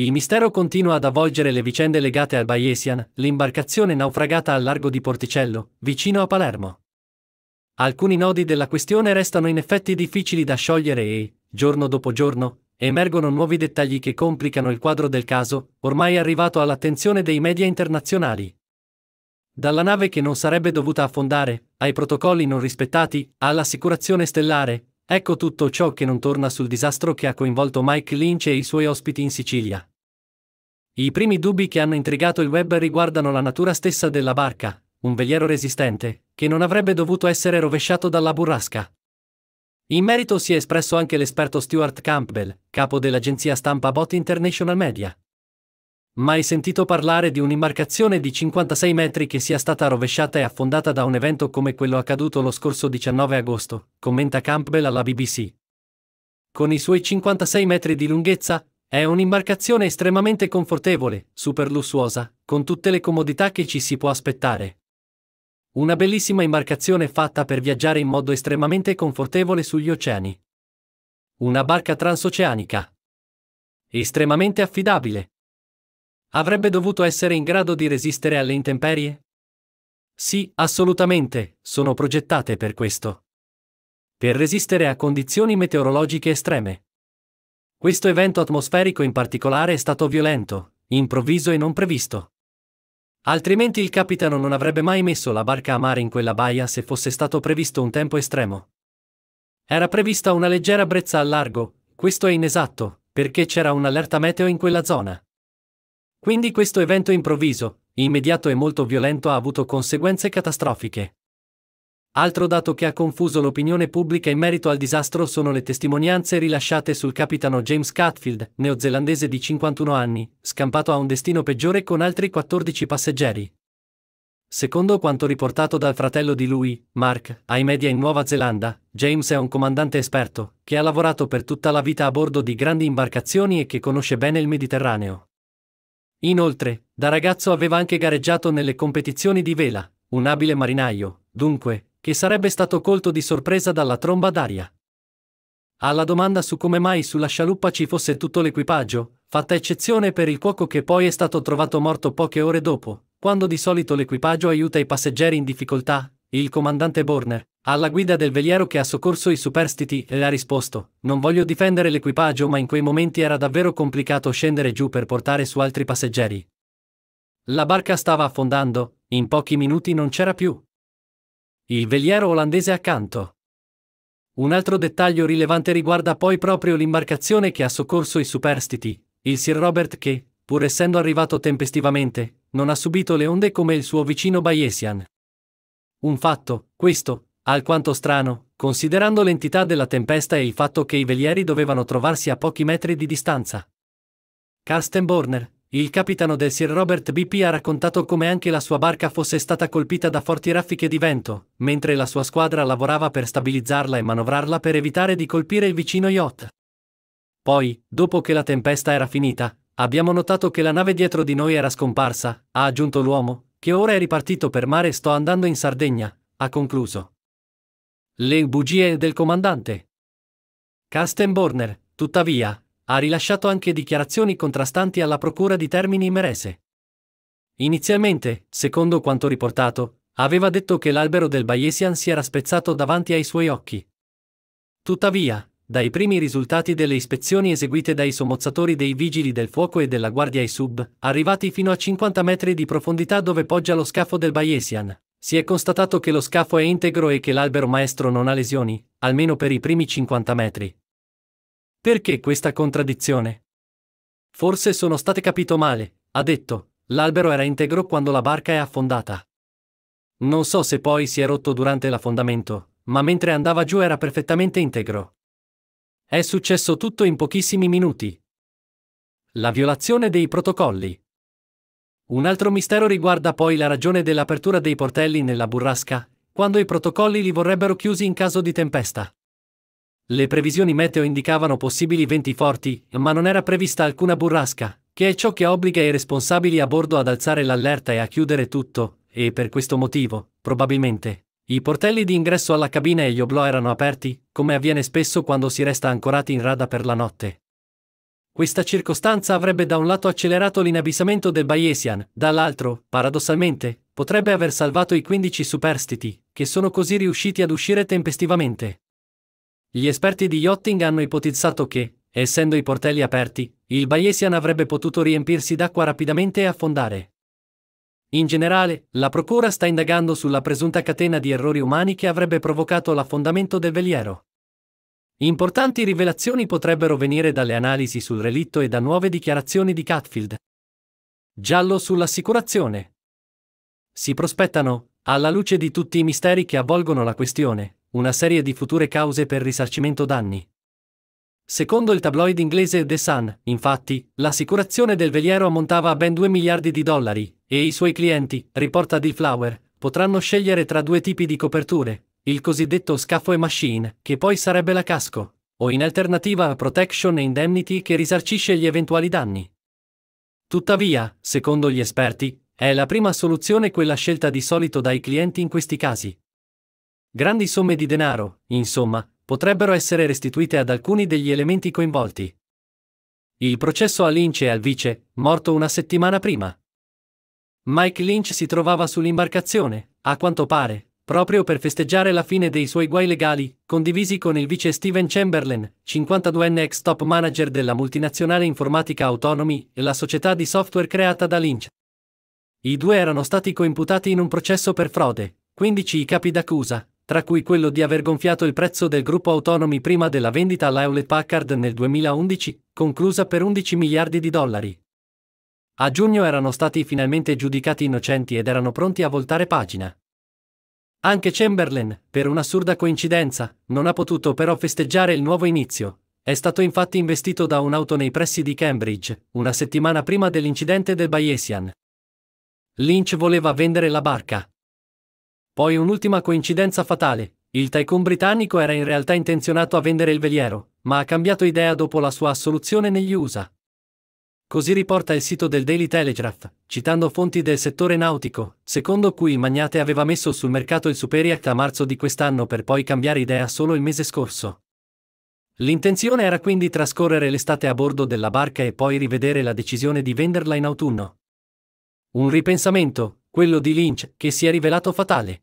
Il mistero continua ad avvolgere le vicende legate al Bayesian, l'imbarcazione naufragata al largo di Porticello, vicino a Palermo. Alcuni nodi della questione restano in effetti difficili da sciogliere e, giorno dopo giorno, emergono nuovi dettagli che complicano il quadro del caso, ormai arrivato all'attenzione dei media internazionali. Dalla nave che non sarebbe dovuta affondare, ai protocolli non rispettati, all'assicurazione stellare, ecco tutto ciò che non torna sul disastro che ha coinvolto Mike Lynch e i suoi ospiti in Sicilia. I primi dubbi che hanno intrigato il web riguardano la natura stessa della barca, un veliero resistente, che non avrebbe dovuto essere rovesciato dalla burrasca. In merito si è espresso anche l'esperto Stuart Campbell, capo dell'agenzia stampa Bot International Media. Mai sentito parlare di un'imbarcazione di 56 metri che sia stata rovesciata e affondata da un evento come quello accaduto lo scorso 19 agosto, commenta Campbell alla BBC. Con i suoi 56 metri di lunghezza, è un'imbarcazione estremamente confortevole, super lussuosa, con tutte le comodità che ci si può aspettare. Una bellissima imbarcazione fatta per viaggiare in modo estremamente confortevole sugli oceani. Una barca transoceanica. Estremamente affidabile. Avrebbe dovuto essere in grado di resistere alle intemperie? Sì, assolutamente, sono progettate per questo. Per resistere a condizioni meteorologiche estreme. Questo evento atmosferico in particolare è stato violento, improvviso e non previsto. Altrimenti il capitano non avrebbe mai messo la barca a mare in quella baia se fosse stato previsto un tempo estremo. Era prevista una leggera brezza al largo, questo è inesatto, perché c'era un'allerta meteo in quella zona. Quindi questo evento improvviso, immediato e molto violento ha avuto conseguenze catastrofiche. Altro dato che ha confuso l'opinione pubblica in merito al disastro sono le testimonianze rilasciate sul capitano James Catfield, neozelandese di 51 anni, scampato a un destino peggiore con altri 14 passeggeri. Secondo quanto riportato dal fratello di lui, Mark, ai media in Nuova Zelanda, James è un comandante esperto, che ha lavorato per tutta la vita a bordo di grandi imbarcazioni e che conosce bene il Mediterraneo. Inoltre, da ragazzo aveva anche gareggiato nelle competizioni di vela, un abile marinaio, dunque, che sarebbe stato colto di sorpresa dalla tromba d'aria. Alla domanda su come mai sulla scialuppa ci fosse tutto l'equipaggio, fatta eccezione per il cuoco che poi è stato trovato morto poche ore dopo, quando di solito l'equipaggio aiuta i passeggeri in difficoltà, il comandante Borner, alla guida del veliero che ha soccorso i superstiti, le ha risposto, non voglio difendere l'equipaggio ma in quei momenti era davvero complicato scendere giù per portare su altri passeggeri. La barca stava affondando, in pochi minuti non c'era più. Il veliero olandese accanto. Un altro dettaglio rilevante riguarda poi proprio l'imbarcazione che ha soccorso i superstiti, il Sir Robert che, pur essendo arrivato tempestivamente, non ha subito le onde come il suo vicino Bayesian. Un fatto, questo, alquanto strano, considerando l'entità della tempesta e il fatto che i velieri dovevano trovarsi a pochi metri di distanza. Carsten Borner, il capitano del Sir Robert BP ha raccontato come anche la sua barca fosse stata colpita da forti raffiche di vento, mentre la sua squadra lavorava per stabilizzarla e manovrarla per evitare di colpire il vicino yacht. Poi, dopo che la tempesta era finita, abbiamo notato che la nave dietro di noi era scomparsa, ha aggiunto l'uomo, che ora è ripartito per mare e sto andando in Sardegna, ha concluso. Le bugie del comandante. Borner, tuttavia, ha rilasciato anche dichiarazioni contrastanti alla Procura di Termini Merese. Inizialmente, secondo quanto riportato, aveva detto che l'albero del Bayesian si era spezzato davanti ai suoi occhi. Tuttavia, dai primi risultati delle ispezioni eseguite dai sommozzatori dei vigili del fuoco e della guardia ISUB, arrivati fino a 50 metri di profondità dove poggia lo scafo del Bayesian, si è constatato che lo scafo è integro e che l'albero maestro non ha lesioni, almeno per i primi 50 metri, perché questa contraddizione? Forse sono state capito male, ha detto, l'albero era integro quando la barca è affondata. Non so se poi si è rotto durante l'affondamento, ma mentre andava giù era perfettamente integro. È successo tutto in pochissimi minuti. La violazione dei protocolli. Un altro mistero riguarda poi la ragione dell'apertura dei portelli nella burrasca, quando i protocolli li vorrebbero chiusi in caso di tempesta. Le previsioni meteo indicavano possibili venti forti, ma non era prevista alcuna burrasca, che è ciò che obbliga i responsabili a bordo ad alzare l'allerta e a chiudere tutto, e per questo motivo, probabilmente, i portelli di ingresso alla cabina e gli oblò erano aperti, come avviene spesso quando si resta ancorati in rada per la notte. Questa circostanza avrebbe da un lato accelerato l'inabissamento del Bayesian, dall'altro, paradossalmente, potrebbe aver salvato i 15 superstiti, che sono così riusciti ad uscire tempestivamente. Gli esperti di yachting hanno ipotizzato che, essendo i portelli aperti, il Bayesian avrebbe potuto riempirsi d'acqua rapidamente e affondare. In generale, la Procura sta indagando sulla presunta catena di errori umani che avrebbe provocato l'affondamento del veliero. Importanti rivelazioni potrebbero venire dalle analisi sul relitto e da nuove dichiarazioni di Catfield. Giallo sull'assicurazione. Si prospettano, alla luce di tutti i misteri che avvolgono la questione, una serie di future cause per risarcimento danni. Secondo il tabloid inglese The Sun, infatti, l'assicurazione del veliero ammontava a ben 2 miliardi di dollari, e i suoi clienti, riporta di Flower, potranno scegliere tra due tipi di coperture, il cosiddetto scafo e machine, che poi sarebbe la casco, o in alternativa a protection e indemnity che risarcisce gli eventuali danni. Tuttavia, secondo gli esperti, è la prima soluzione quella scelta di solito dai clienti in questi casi. Grandi somme di denaro, insomma, potrebbero essere restituite ad alcuni degli elementi coinvolti. Il processo a Lynch e al vice, morto una settimana prima. Mike Lynch si trovava sull'imbarcazione, a quanto pare, proprio per festeggiare la fine dei suoi guai legali, condivisi con il vice Steven Chamberlain, 52enne ex top manager della multinazionale informatica Autonomy e la società di software creata da Lynch. I due erano stati coimputati in un processo per frode, 15 i capi d'accusa, tra cui quello di aver gonfiato il prezzo del gruppo autonomi prima della vendita alla Hewlett Packard nel 2011, conclusa per 11 miliardi di dollari. A giugno erano stati finalmente giudicati innocenti ed erano pronti a voltare pagina. Anche Chamberlain, per un'assurda coincidenza, non ha potuto però festeggiare il nuovo inizio. È stato infatti investito da un'auto nei pressi di Cambridge, una settimana prima dell'incidente del Bayesian. Lynch voleva vendere la barca. Poi un'ultima coincidenza fatale. Il tycoon britannico era in realtà intenzionato a vendere il veliero, ma ha cambiato idea dopo la sua assoluzione negli USA. Così riporta il sito del Daily Telegraph, citando fonti del settore nautico, secondo cui il Magnate aveva messo sul mercato il Superiac a marzo di quest'anno per poi cambiare idea solo il mese scorso. L'intenzione era quindi trascorrere l'estate a bordo della barca e poi rivedere la decisione di venderla in autunno. Un ripensamento, quello di Lynch, che si è rivelato fatale.